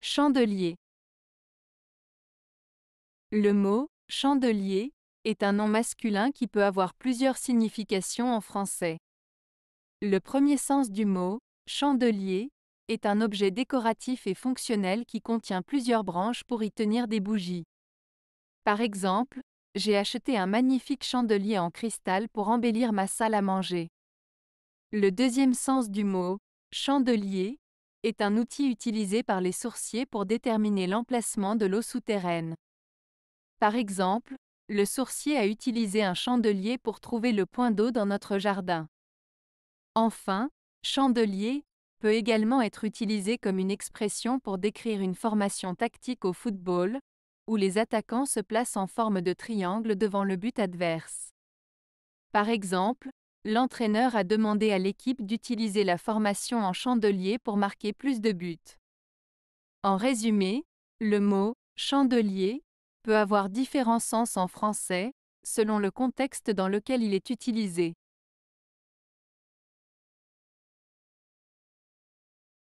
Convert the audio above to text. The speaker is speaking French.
Chandelier. Le mot chandelier est un nom masculin qui peut avoir plusieurs significations en français. Le premier sens du mot chandelier est un objet décoratif et fonctionnel qui contient plusieurs branches pour y tenir des bougies. Par exemple, j'ai acheté un magnifique chandelier en cristal pour embellir ma salle à manger. Le deuxième sens du mot chandelier est un outil utilisé par les sourciers pour déterminer l'emplacement de l'eau souterraine. Par exemple, le sourcier a utilisé un chandelier pour trouver le point d'eau dans notre jardin. Enfin, chandelier peut également être utilisé comme une expression pour décrire une formation tactique au football, où les attaquants se placent en forme de triangle devant le but adverse. Par exemple, l'entraîneur a demandé à l'équipe d'utiliser la formation en chandelier pour marquer plus de buts. En résumé, le mot chandelier peut avoir différents sens en français, selon le contexte dans lequel il est utilisé.